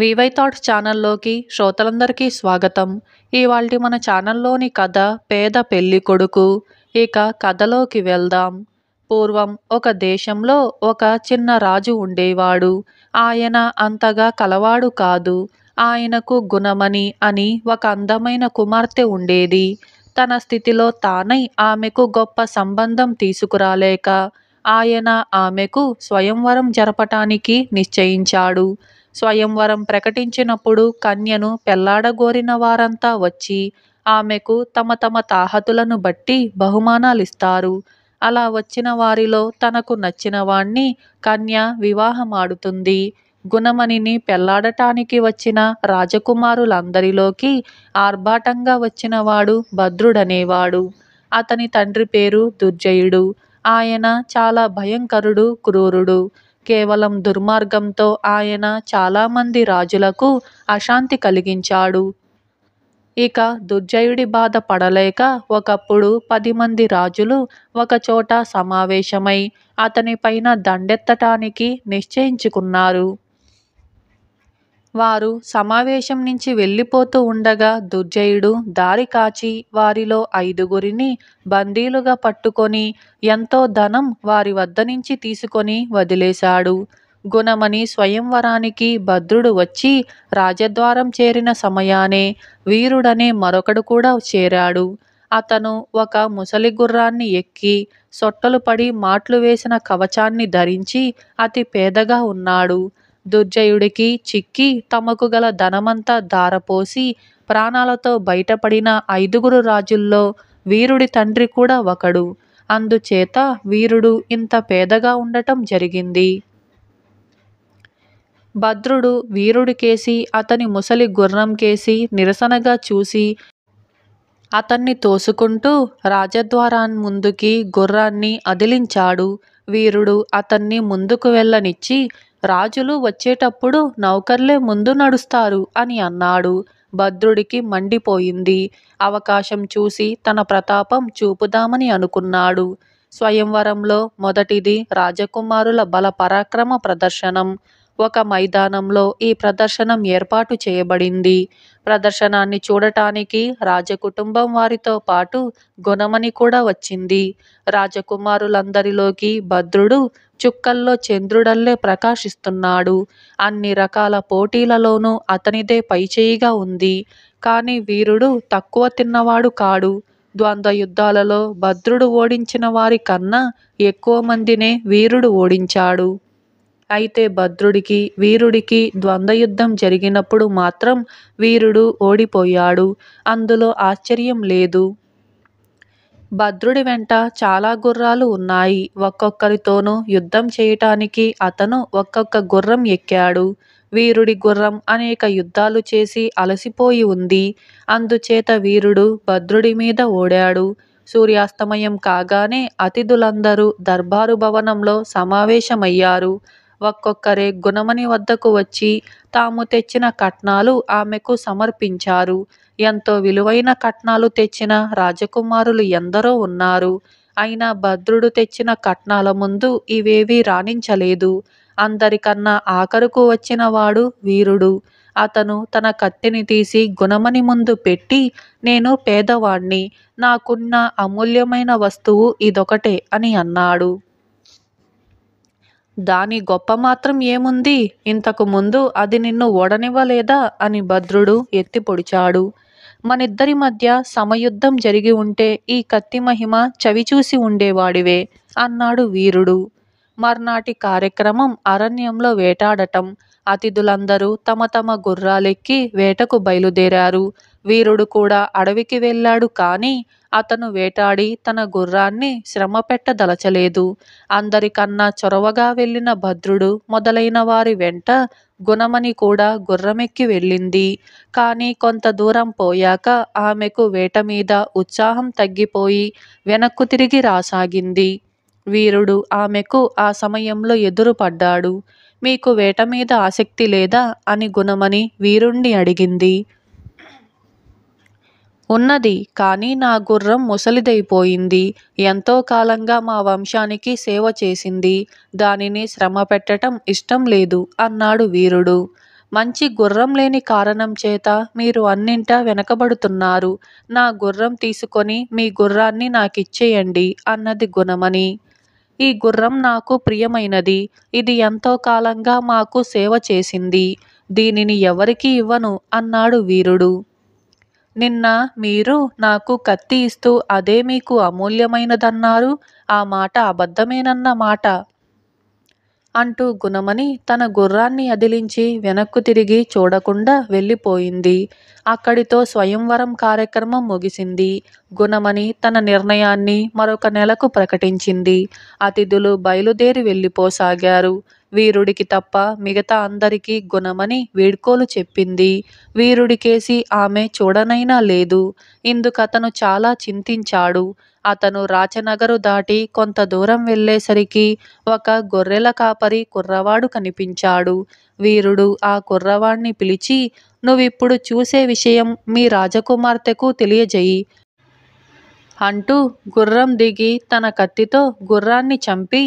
VY thoughts ఛానల్లోకి శ్రోతలందరికీ స్వాగతం ఇవాళ మన ఛానల్లోని కథ పేద పెళ్లి కొడుకు ఇక కథలోకి వెళ్దాం పూర్వం ఒక దేశంలో ఒక చిన్న రాజు ఉండేవాడు ఆయన అంతగా కలవాడు కాదు ఆయనకు గుణమణి అని ఒక అందమైన కుమార్తె ఉండేది తన స్థితిలో తానై ఆమెకు గొప్ప సంబంధం తీసుకురాలేక ఆయన ఆమెకు స్వయంవరం జరపటానికి నిశ్చయించాడు స్వయంవరం ప్రకటించినప్పుడు కన్యను పెళ్లాడగోరిన వారంతా వచ్చి ఆమెకు తమ తమ తాహతులను బట్టి బహుమానాలిస్తారు అలా వచ్చిన వారిలో తనకు నచ్చిన వాణ్ణి కన్య వివాహమాడుతుంది గుణమణిని పెళ్లాడటానికి వచ్చిన రాజకుమారులందరిలోకి ఆర్భాటంగా వచ్చినవాడు భద్రుడనేవాడు అతని తండ్రి పేరు దుర్జయుడు ఆయన చాలా భయంకరుడు క్రూరుడు కేవలం దుర్మార్గంతో ఆయన చాలామంది రాజులకు అశాంతి కలిగించాడు ఇక దుర్జయుడి బాధ పడలేక ఒకప్పుడు పది మంది రాజులు ఒకచోట సమావేశమై అతనిపైన దండెత్తటానికి నిశ్చయించుకున్నారు వారు సమావేశం నుంచి వెళ్ళిపోతూ ఉండగా దుర్జయుడు దారి కాచి వారిలో ఐదుగురిని బందీలుగా పట్టుకొని ఎంతో ధనం వారి వద్ద నుంచి తీసుకొని వదిలేశాడు గుణమని స్వయంవరానికి భద్రుడు వచ్చి రాజద్వారం చేరిన సమయానే వీరుడనే మరొకడు కూడా చేరాడు అతను ఒక ముసలి గుర్రాన్ని ఎక్కి సొట్టలు పడి మాట్లు వేసిన కవచాన్ని ధరించి అతి పేదగా ఉన్నాడు దుర్జయుడికి చిక్కి తమకు గల ధనమంతా ధారపోసి ప్రాణాలతో బయటపడిన ఐదుగురు రాజుల్లో వీరుడి తండ్రి కూడా ఒకడు అందుచేత వీరుడు ఇంత పేదగా ఉండటం జరిగింది భద్రుడు కేసి అతని ముసలి గుర్రం కేసి నిరసనగా చూసి అతన్ని తోసుకుంటూ రాజద్వారాన్ ముందుకి గుర్రాన్ని అదిలించాడు వీరుడు అతన్ని ముందుకు వెళ్ళనిచ్చి రాజులు వచ్చేటప్పుడు నౌకర్లే ముందు నడుస్తారు అని అన్నాడు భద్రుడికి మండిపోయింది అవకాశం చూసి తన ప్రతాపం చూపుదామని అనుకున్నాడు స్వయంవరంలో మొదటిది రాజకుమారుల బల పరాక్రమ ప్రదర్శనం ఒక మైదానంలో ఈ ప్రదర్శనం ఏర్పాటు చేయబడింది ప్రదర్శనాన్ని చూడటానికి రాజకుటుంబం వారితో పాటు గుణమని కూడా వచ్చింది రాజకుమారులందరిలోకి భద్రుడు చుక్కల్లో చంద్రుడల్లే ప్రకాశిస్తున్నాడు అన్ని రకాల పోటీలలోనూ అతనిదే పైచేయిగా ఉంది కానీ వీరుడు తక్కువ తిన్నవాడు కాడు ద్వంద్వ యుద్ధాలలో భద్రుడు ఓడించిన వారి కన్నా ఎక్కువ మందినే వీరుడు ఓడించాడు అయితే భద్రుడికి వీరుడికి ద్వంద్వ యుద్ధం జరిగినప్పుడు మాత్రం వీరుడు ఓడిపోయాడు అందులో ఆశ్చర్యం లేదు భద్రుడి వెంట చాలా గుర్రాలు ఉన్నాయి ఒక్కొక్కరితోనూ యుద్ధం చేయటానికి అతను ఒక్కొక్క గుర్రం ఎక్కాడు వీరుడి గుర్రం అనేక యుద్ధాలు చేసి అలసిపోయి ఉంది అందుచేత వీరుడు భద్రుడి మీద ఓడాడు సూర్యాస్తమయం కాగానే అతిథులందరూ దర్బారు భవనంలో సమావేశమయ్యారు ఒక్కొక్కరే గుణమణి వద్దకు వచ్చి తాము తెచ్చిన కట్నాలు ఆమెకు సమర్పించారు ఎంతో విలువైన కట్నాలు తెచ్చిన రాజకుమారులు ఎందరో ఉన్నారు అయినా భద్రుడు తెచ్చిన కట్నాల ముందు ఇవేవీ రాణించలేదు అందరికన్నా ఆఖరుకు వచ్చిన వాడు వీరుడు అతను తన కత్తిని తీసి గుణమని ముందు పెట్టి నేను పేదవాణ్ణి నాకున్న అమూల్యమైన వస్తువు ఇదొకటే అని అన్నాడు దాని గొప్ప మాత్రం ఏముంది ఇంతకు ముందు అది నిన్ను ఓడనివ్వలేదా అని భద్రుడు ఎత్తి పొడిచాడు మనిద్దరి మధ్య సమయుద్ధం జరిగి ఉంటే ఈ కత్తి మహిమ చవిచూసి ఉండేవాడివే అన్నాడు వీరుడు మర్నాటి కార్యక్రమం అరణ్యంలో వేటాడటం అతిథులందరూ తమ తమ గుర్రాలెక్కి వేటకు బయలుదేరారు వీరుడు కూడా అడవికి వెళ్ళాడు కానీ అతను వేటాడి తన గుర్రాన్ని శ్రమ పెట్టదలచలేదు అందరికన్నా చొరవగా వెళ్ళిన భద్రుడు మొదలైన వారి వెంట గుణమని కూడా గుర్రమెక్కి వెళ్ళింది కానీ కొంత దూరం పోయాక ఆమెకు వేట మీద ఉత్సాహం తగ్గిపోయి వెనక్కు తిరిగి రాసాగింది వీరుడు ఆమెకు ఆ సమయంలో ఎదురుపడ్డాడు మీకు వేట మీద ఆసక్తి లేదా అని గుణమని వీరుణ్ణి అడిగింది ఉన్నది కానీ నా గుర్రం ముసలిదైపోయింది ఎంతో కాలంగా మా వంశానికి సేవ చేసింది దానిని శ్రమ పెట్టటం ఇష్టం లేదు అన్నాడు వీరుడు మంచి గుర్రం లేని కారణం చేత మీరు అన్నింటా వెనకబడుతున్నారు నా గుర్రం తీసుకొని మీ గుర్రాన్ని నాకిచ్చేయండి అన్నది గుణమని ఈ గుర్రం నాకు ప్రియమైనది ఇది ఎంతో కాలంగా మాకు సేవ చేసింది దీనిని ఎవరికీ ఇవ్వను అన్నాడు వీరుడు నిన్న మీరు నాకు కత్తి ఇస్తూ అదే మీకు అమూల్యమైనదన్నారు ఆ మాట అబద్ధమేనన్న మాట అంటూ గుణమణి తన గుర్రాన్ని అదిలించి వెనక్కు తిరిగి చూడకుండా వెళ్ళిపోయింది అక్కడితో స్వయంవరం కార్యక్రమం ముగిసింది గుణమణి తన నిర్ణయాన్ని మరొక నెలకు ప్రకటించింది అతిథులు బయలుదేరి వెళ్ళిపోసాగారు వీరుడికి తప్ప మిగతా అందరికీ గుణమని వీడ్కోలు చెప్పింది వీరుడికేసి ఆమె చూడనైనా లేదు ఇందుకతను చాలా చింతించాడు అతను రాచనగరు దాటి కొంత దూరం వెళ్ళేసరికి ఒక గొర్రెల కాపరి కుర్రవాడు కనిపించాడు వీరుడు ఆ కుర్రవాణ్ణి పిలిచి నువ్విప్పుడు చూసే విషయం మీ రాజకుమార్తెకు తెలియజేయి అంటూ గుర్రం దిగి తన కత్తితో గుర్రాన్ని చంపి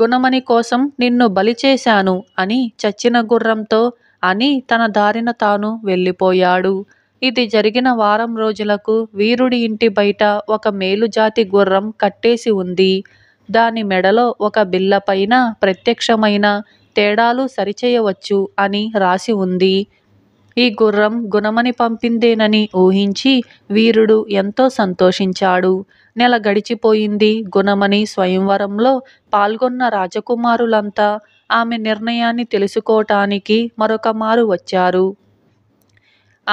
గుణమణి కోసం నిన్ను బలిచేశాను అని చచ్చిన గుర్రంతో అని తన దారిన తాను వెళ్ళిపోయాడు ఇది జరిగిన వారం రోజులకు వీరుడి ఇంటి బయట ఒక మేలుజాతి గుర్రం కట్టేసి ఉంది దాని మెడలో ఒక బిల్లపైన ప్రత్యక్షమైన తేడాలు సరిచేయవచ్చు అని రాసి ఉంది ఈ గుర్రం గుణమని పంపిందేనని ఊహించి వీరుడు ఎంతో సంతోషించాడు నెల గడిచిపోయింది గుణమణి స్వయంవరంలో పాల్గొన్న రాజకుమారులంతా ఆమె నిర్ణయాన్ని తెలుసుకోటానికి మరొకమారు వచ్చారు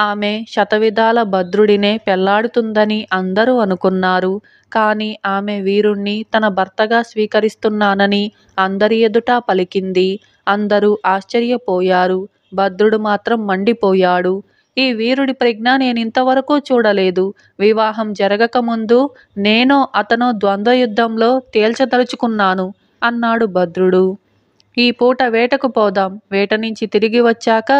ఆమె శతవిధాల భద్రుడినే పెళ్లాడుతుందని అందరూ అనుకున్నారు కానీ ఆమె వీరుణ్ణి తన భర్తగా స్వీకరిస్తున్నానని అందరి ఎదుట పలికింది అందరూ ఆశ్చర్యపోయారు భద్రుడు మాత్రం మండిపోయాడు ఈ వీరుడి ప్రజ్ఞ నేనింతవరకు చూడలేదు వివాహం జరగకముందు నేనో అతనో ద్వంద్వయుద్ధంలో తేల్చదలుచుకున్నాను అన్నాడు భద్రుడు ఈ పూట వేటకు పోదాం వేట నుంచి తిరిగి వచ్చాక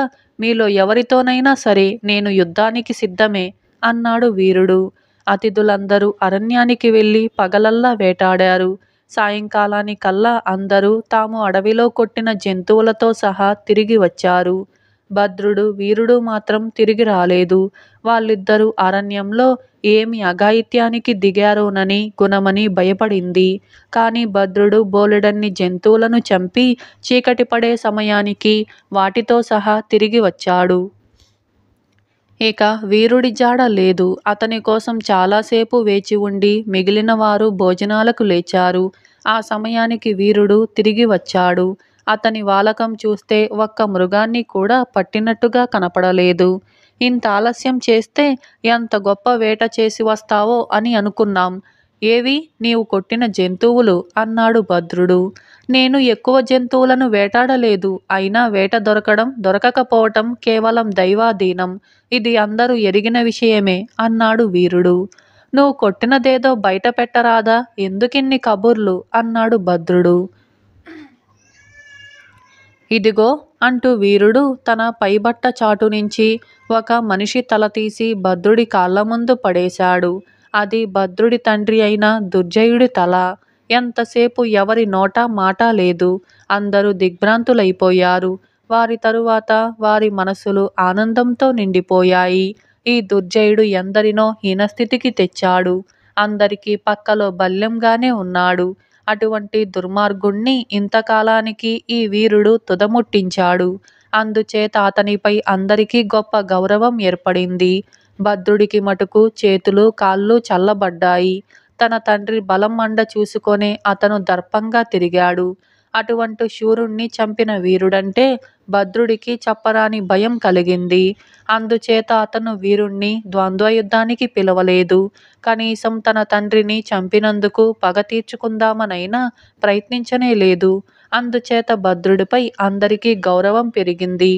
మీలో ఎవరితోనైనా సరే నేను యుద్ధానికి సిద్ధమే అన్నాడు వీరుడు అతిథులందరూ అరణ్యానికి వెళ్ళి పగలల్లా వేటాడారు సాయంకాలానికల్లా అందరూ తాము అడవిలో కొట్టిన జంతువులతో సహా తిరిగి వచ్చారు భద్రుడు వీరుడు మాత్రం తిరిగి రాలేదు వాళ్ళిద్దరూ అరణ్యంలో ఏమి అఘాయిత్యానికి దిగారోనని గుణమని భయపడింది కానీ భద్రుడు బోలెడన్ని జంతువులను చంపి చీకటి పడే సమయానికి వాటితో సహా తిరిగి వచ్చాడు ఇక వీరుడి జాడ లేదు అతని కోసం చాలాసేపు వేచి ఉండి మిగిలిన వారు భోజనాలకు లేచారు ఆ సమయానికి వీరుడు తిరిగి వచ్చాడు అతని వాలకం చూస్తే ఒక్క మృగాన్ని కూడా పట్టినట్టుగా కనపడలేదు ఇంత ఆలస్యం చేస్తే ఎంత గొప్ప వేట చేసి వస్తావో అని అనుకున్నాం ఏవి నీవు కొట్టిన జంతువులు అన్నాడు భద్రుడు నేను ఎక్కువ జంతువులను వేటాడలేదు అయినా వేట దొరకడం దొరకకపోవటం కేవలం దైవాధీనం ఇది అందరూ ఎరిగిన విషయమే అన్నాడు వీరుడు నువ్వు కొట్టినదేదో బయట పెట్టరాదా ఎందుకిన్ని కబుర్లు అన్నాడు భద్రుడు ఇదిగో అంటూ వీరుడు తన పైబట్ట చాటు నుంచి ఒక మనిషి తల తీసి భద్రుడి కాళ్ళ ముందు పడేశాడు అది భద్రుడి తండ్రి అయిన దుర్జయుడి తల ఎంతసేపు ఎవరి నోట మాట లేదు అందరూ దిగ్భ్రాంతులైపోయారు వారి తరువాత వారి మనసులు ఆనందంతో నిండిపోయాయి ఈ దుర్జయుడు ఎందరినో హీనస్థితికి తెచ్చాడు అందరికీ పక్కలో బల్యంగానే ఉన్నాడు అటువంటి దుర్మార్గుణ్ణి ఇంతకాలానికి ఈ వీరుడు తుదముట్టించాడు అందుచేత అతనిపై అందరికీ గొప్ప గౌరవం ఏర్పడింది భద్రుడికి మటుకు చేతులు కాళ్ళు చల్లబడ్డాయి తన తండ్రి బలం మండ చూసుకొనే అతను దర్పంగా తిరిగాడు అటువంటి శూరుణ్ణి చంపిన వీరుడంటే భద్రుడికి చెప్పరాని భయం కలిగింది అందుచేత అతను వీరుణ్ణి ద్వంద్వయుద్ధానికి పిలవలేదు కనీసం తన తండ్రిని చంపినందుకు పగ తీర్చుకుందామనైనా ప్రయత్నించనే లేదు అందుచేత భద్రుడిపై అందరికీ గౌరవం పెరిగింది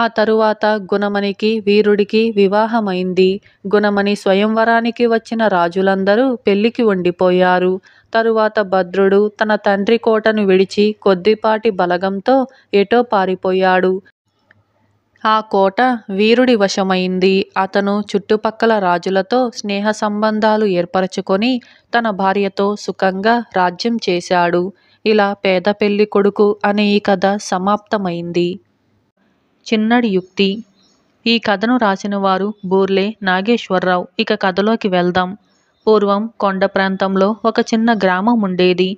ఆ తరువాత గుణమణికి వీరుడికి వివాహమైంది గుణమణి స్వయంవరానికి వచ్చిన రాజులందరూ పెళ్లికి ఉండిపోయారు తరువాత భద్రుడు తన తండ్రి కోటను విడిచి కొద్దిపాటి బలగంతో ఎటో పారిపోయాడు ఆ కోట వీరుడి వశమైంది అతను చుట్టుపక్కల రాజులతో స్నేహ సంబంధాలు ఏర్పరచుకొని తన భార్యతో సుఖంగా రాజ్యం చేశాడు ఇలా పేద పెళ్లి కొడుకు అనే ఈ కథ సమాప్తమైంది చిన్నడి యుక్తి ఈ కథను రాసిన వారు బూర్లే నాగేశ్వరరావు ఇక కథలోకి వెళ్దాం పూర్వం కొండ ప్రాంతంలో ఒక చిన్న గ్రామం ఉండేది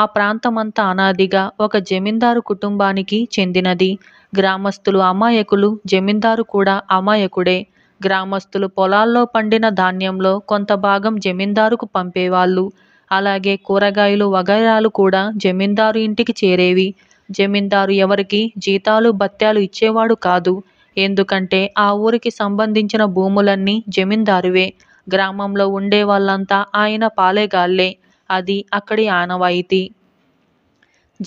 ఆ ప్రాంతమంతా అనాదిగా ఒక జమీందారు కుటుంబానికి చెందినది గ్రామస్తులు అమాయకులు జమీందారు కూడా అమాయకుడే గ్రామస్తులు పొలాల్లో పండిన ధాన్యంలో కొంత భాగం జమీందారుకు పంపేవాళ్ళు అలాగే కూరగాయలు వగైరాలు కూడా జమీందారు ఇంటికి చేరేవి జమీందారు ఎవరికి జీతాలు భత్యాలు ఇచ్చేవాడు కాదు ఎందుకంటే ఆ ఊరికి సంబంధించిన భూములన్నీ జమీందారువే గ్రామంలో ఉండే వాళ్ళంతా ఆయన పాలేగాళ్లే అది అక్కడి ఆనవాయితీ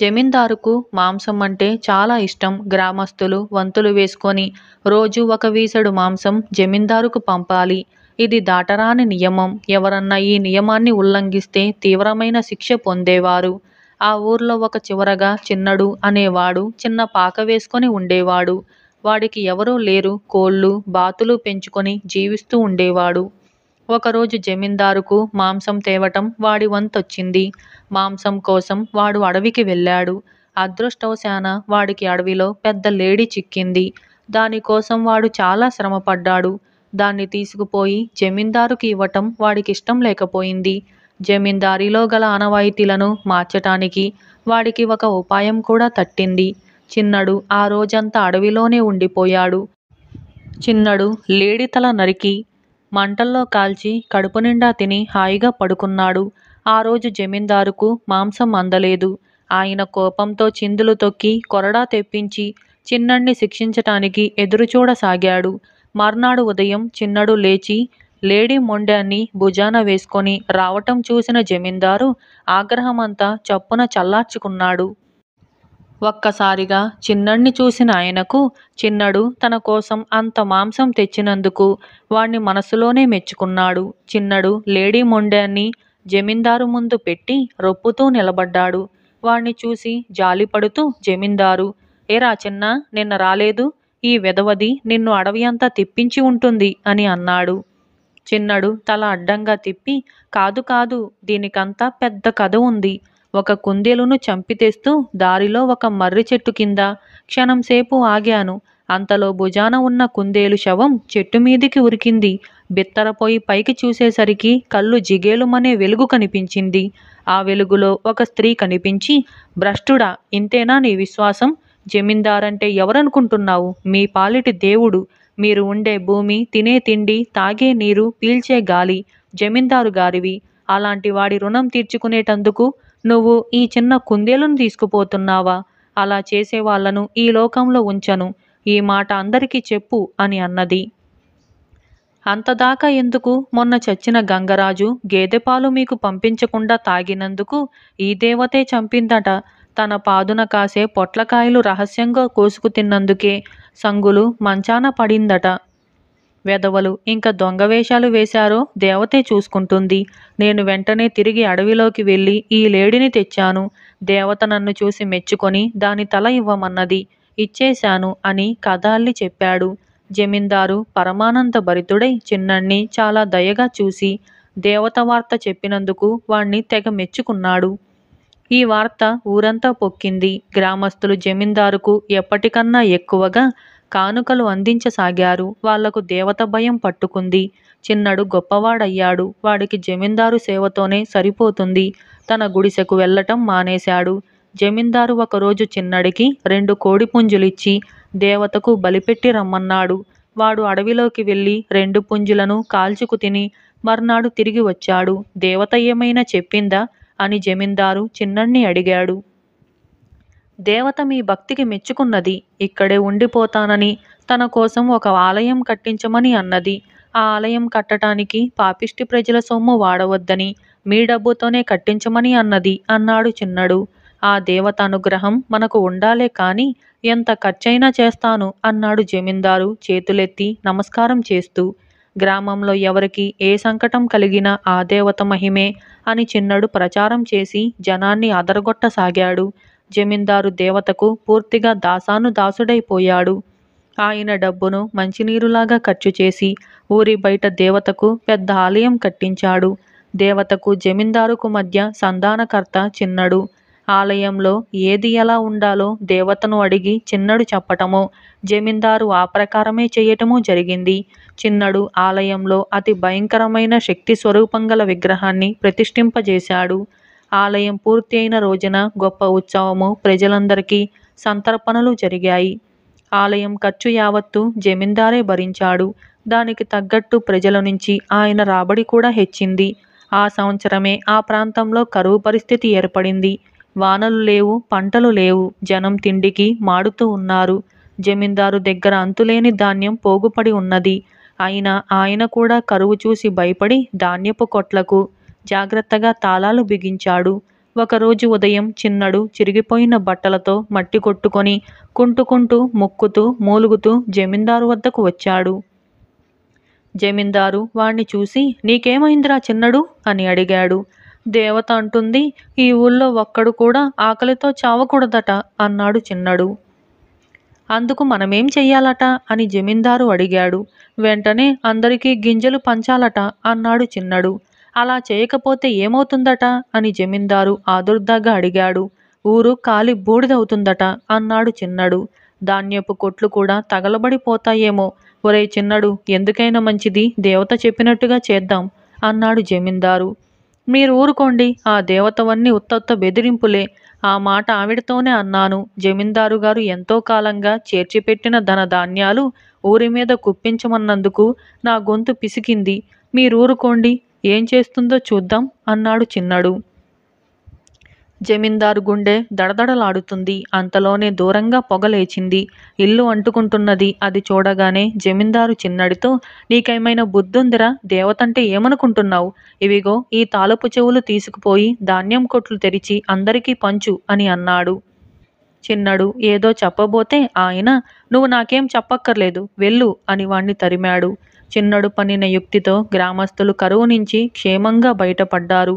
జమీందారుకు మాంసం అంటే చాలా ఇష్టం గ్రామస్తులు వంతులు వేసుకొని రోజు ఒక వీసడు మాంసం జమీందారుకు పంపాలి ఇది దాటరాని నియమం ఎవరన్నా ఈ నియమాన్ని ఉల్లంఘిస్తే తీవ్రమైన శిక్ష పొందేవారు ఆ ఊర్లో ఒక చివరగా చిన్నడు అనేవాడు చిన్న పాక వేసుకొని ఉండేవాడు వాడికి ఎవరూ లేరు కోళ్ళు బాతులు పెంచుకొని జీవిస్తూ ఉండేవాడు ఒకరోజు జమీందారుకు మాంసం తేవటం వాడి వంతొచ్చింది మాంసం కోసం వాడు అడవికి వెళ్ళాడు అదృష్టవశాన వాడికి అడవిలో పెద్ద లేడి చిక్కింది దానికోసం వాడు చాలా శ్రమపడ్డాడు దాన్ని తీసుకుపోయి జమీందారుకి ఇవ్వటం వాడికి ఇష్టం లేకపోయింది జమీందారీలో గల ఆనవాయితీలను మార్చటానికి వాడికి ఒక ఉపాయం కూడా తట్టింది చిన్నడు ఆ రోజంతా అడవిలోనే ఉండిపోయాడు చిన్నడు లేడి తల నరికి మంటల్లో కాల్చి కడుపు నిండా తిని హాయిగా పడుకున్నాడు ఆ రోజు జమీందారుకు మాంసం అందలేదు ఆయన కోపంతో చిందులు తొక్కి కొరడా తెప్పించి చిన్నణ్ణి శిక్షించటానికి ఎదురుచూడసాగాడు మర్నాడు ఉదయం చిన్నడు లేచి లేడీ మొండాన్ని భుజాన వేసుకొని రావటం చూసిన జమీందారు ఆగ్రహమంతా చప్పున చల్లార్చుకున్నాడు ఒక్కసారిగా చిన్నణ్ణి చూసిన ఆయనకు చిన్నడు తన కోసం అంత మాంసం తెచ్చినందుకు వాణ్ణి మనసులోనే మెచ్చుకున్నాడు చిన్నడు లేడీ మొండాన్ని జమీందారు ముందు పెట్టి రొప్పుతూ నిలబడ్డాడు వాణ్ణి చూసి జాలిపడుతూ జమీందారు ఏరా చిన్న నిన్న రాలేదు ఈ విధవది నిన్ను అడవి అంతా తిప్పించి ఉంటుంది అని అన్నాడు చిన్నడు తల అడ్డంగా తిప్పి కాదు కాదు దీనికంతా పెద్ద కథ ఉంది ఒక కుందేలును చంపితేస్తూ దారిలో ఒక మర్రి చెట్టు కింద క్షణంసేపు ఆగాను అంతలో భుజాన ఉన్న కుందేలు శవం చెట్టు మీదికి ఉరికింది బిత్తరపోయి పైకి చూసేసరికి కళ్ళు జిగేలుమనే వెలుగు కనిపించింది ఆ వెలుగులో ఒక స్త్రీ కనిపించి భ్రష్టుడా ఇంతేనా నీ విశ్వాసం జమీందారంటే ఎవరనుకుంటున్నావు మీ పాలిటి దేవుడు మీరు ఉండే భూమి తినే తిండి తాగే నీరు పీల్చే గాలి జమీందారు గారివి అలాంటి వాడి రుణం తీర్చుకునేటందుకు నువ్వు ఈ చిన్న కుందేలును తీసుకుపోతున్నావా అలా చేసే వాళ్లను ఈ లోకంలో ఉంచను ఈ మాట అందరికీ చెప్పు అని అన్నది అంతదాకా ఎందుకు మొన్న చచ్చిన గంగరాజు గేదెపాలు మీకు పంపించకుండా తాగినందుకు ఈ దేవతే చంపిందట తన పాదున కాసే పొట్లకాయలు రహస్యంగా కోసుకు తిన్నందుకే సంగులు మంచాన పడిందట వెధవలు ఇంకా దొంగ వేషాలు వేశారో దేవతే చూసుకుంటుంది నేను వెంటనే తిరిగి అడవిలోకి వెళ్ళి ఈ లేడిని తెచ్చాను దేవత నన్ను చూసి మెచ్చుకొని దాని తల ఇవ్వమన్నది ఇచ్చేశాను అని కథాల్లి చెప్పాడు జమీందారు పరమానంద భరితుడై చిన్నణ్ణి చాలా దయగా చూసి దేవత వార్త చెప్పినందుకు వాణ్ణి తెగ మెచ్చుకున్నాడు ఈ వార్త ఊరంతా పొక్కింది గ్రామస్తులు జమీందారుకు ఎప్పటికన్నా ఎక్కువగా కానుకలు అందించసాగారు వాళ్లకు దేవత భయం పట్టుకుంది చిన్నడు గొప్పవాడయ్యాడు వాడికి జమీందారు సేవతోనే సరిపోతుంది తన గుడిసెకు వెళ్ళటం మానేశాడు జమీందారు ఒకరోజు చిన్నడికి రెండు కోడి పుంజులిచ్చి దేవతకు బలిపెట్టి రమ్మన్నాడు వాడు అడవిలోకి వెళ్ళి రెండు పుంజులను కాల్చుకు తిని మర్నాడు తిరిగి వచ్చాడు దేవత ఏమైనా చెప్పిందా అని జమీందారు చిన్నణ్ణి అడిగాడు దేవత మీ భక్తికి మెచ్చుకున్నది ఇక్కడే ఉండిపోతానని తన కోసం ఒక ఆలయం కట్టించమని అన్నది ఆ ఆలయం కట్టడానికి పాపిష్టి ప్రజల సొమ్ము వాడవద్దని మీ డబ్బుతోనే కట్టించమని అన్నది అన్నాడు చిన్నడు ఆ దేవత అనుగ్రహం మనకు ఉండాలే కాని ఎంత ఖర్చైనా చేస్తాను అన్నాడు జమీందారు చేతులెత్తి నమస్కారం చేస్తూ గ్రామంలో ఎవరికి ఏ సంకటం కలిగినా ఆ దేవత మహిమే అని చిన్నడు ప్రచారం చేసి జనాన్ని అదరగొట్టసాగాడు జమీందారు దేవతకు పూర్తిగా దాసాను దాసుడైపోయాడు ఆయన డబ్బును మంచినీరులాగా ఖర్చు చేసి ఊరి బయట దేవతకు పెద్ద ఆలయం కట్టించాడు దేవతకు జమీందారుకు మధ్య సంధానకర్త చిన్నడు ఆలయంలో ఏది ఎలా ఉండాలో దేవతను అడిగి చిన్నడు చెప్పటము జమీందారు ఆ ప్రకారమే చేయటము జరిగింది చిన్నడు ఆలయంలో అతి భయంకరమైన శక్తి స్వరూపం గల విగ్రహాన్ని ప్రతిష్ఠింపజేశాడు ఆలయం పూర్తి అయిన రోజున గొప్ప ఉత్సవము ప్రజలందరికీ సంతర్పణలు జరిగాయి ఆలయం ఖర్చు యావత్తు జమీందారే భరించాడు దానికి తగ్గట్టు ప్రజల నుంచి ఆయన రాబడి కూడా హెచ్చింది ఆ సంవత్సరమే ఆ ప్రాంతంలో కరువు పరిస్థితి ఏర్పడింది వానలు లేవు పంటలు లేవు జనం తిండికి మాడుతూ ఉన్నారు జమీందారు దగ్గర అంతులేని ధాన్యం పోగుపడి ఉన్నది అయినా ఆయన కూడా కరువు చూసి భయపడి ధాన్యపు కొట్లకు జాగ్రత్తగా తాళాలు బిగించాడు ఒకరోజు ఉదయం చిన్నడు చిరిగిపోయిన బట్టలతో మట్టి కొట్టుకొని కుంటుకుంటూ మొక్కుతూ మూలుగుతూ జమీందారు వద్దకు వచ్చాడు జమీందారు వాణ్ణి చూసి నీకేమైందిరా చిన్నడు అని అడిగాడు దేవత అంటుంది ఈ ఊళ్ళో ఒక్కడు కూడా ఆకలితో చావకూడదట అన్నాడు చిన్నడు అందుకు మనమేం చెయ్యాలట అని జమీందారు అడిగాడు వెంటనే అందరికీ గింజలు పంచాలట అన్నాడు చిన్నడు అలా చేయకపోతే ఏమవుతుందట అని జమీందారు ఆదుర్దాగా అడిగాడు ఊరు కాలి బూడిదవుతుందట అన్నాడు చిన్నడు ధాన్యపు కొట్లు కూడా తగలబడిపోతాయేమో ఒరే చిన్నడు ఎందుకైనా మంచిది దేవత చెప్పినట్టుగా చేద్దాం అన్నాడు జమీందారు మీరు ఊరుకోండి ఆ దేవతవన్నీ ఉత్తత్త బెదిరింపులే ఆ మాట ఆవిడతోనే అన్నాను జమీందారు గారు ఎంతో కాలంగా చేర్చిపెట్టిన ధన ధాన్యాలు ఊరి మీద కుప్పించమన్నందుకు నా గొంతు పిసికింది మీరూరుకోండి ఏం చేస్తుందో చూద్దాం అన్నాడు చిన్నడు జమీందారు గుండె దడదడలాడుతుంది అంతలోనే దూరంగా పొగలేచింది ఇల్లు అంటుకుంటున్నది అది చూడగానే జమీందారు చిన్నడితో నీకేమైనా బుద్ధుందిరా దేవతంటే ఏమనుకుంటున్నావు ఇవిగో ఈ తాలపు చెవులు తీసుకుపోయి ధాన్యం కొట్లు తెరిచి అందరికీ పంచు అని అన్నాడు చిన్నడు ఏదో చెప్పబోతే ఆయన నువ్వు నాకేం చెప్పక్కర్లేదు వెళ్ళు అని వాణ్ణి తరిమాడు చిన్నడు పనిన యుక్తితో గ్రామస్తులు కరువు నుంచి క్షేమంగా బయటపడ్డారు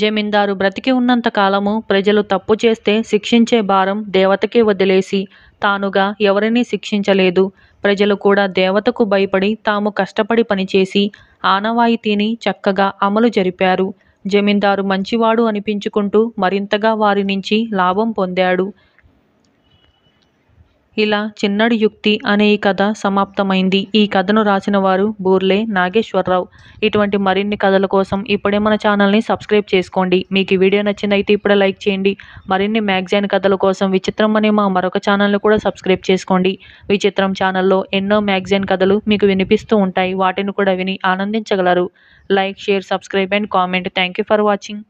జమీందారు బ్రతికి ఉన్నంత కాలము ప్రజలు తప్పు చేస్తే శిక్షించే భారం దేవతకే వదిలేసి తానుగా ఎవరినీ శిక్షించలేదు ప్రజలు కూడా దేవతకు భయపడి తాము కష్టపడి పనిచేసి ఆనవాయితీని చక్కగా అమలు జరిపారు జమీందారు మంచివాడు అనిపించుకుంటూ మరింతగా వారి నుంచి లాభం పొందాడు ఇలా చిన్నడి యుక్తి అనే ఈ కథ సమాప్తమైంది ఈ కథను రాసిన వారు బూర్లే నాగేశ్వరరావు ఇటువంటి మరిన్ని కథల కోసం ఇప్పుడే మన ఛానల్ని సబ్స్క్రైబ్ చేసుకోండి మీకు ఈ వీడియో నచ్చిందైతే ఇప్పుడే లైక్ చేయండి మరిన్ని మ్యాగజైన్ కథల కోసం విచిత్రం అనే మా మరొక ఛానల్ని కూడా సబ్స్క్రైబ్ చేసుకోండి విచిత్రం ఛానల్లో ఎన్నో మ్యాగజైన్ కథలు మీకు వినిపిస్తూ ఉంటాయి వాటిని కూడా విని ఆనందించగలరు like share subscribe and comment thank you for watching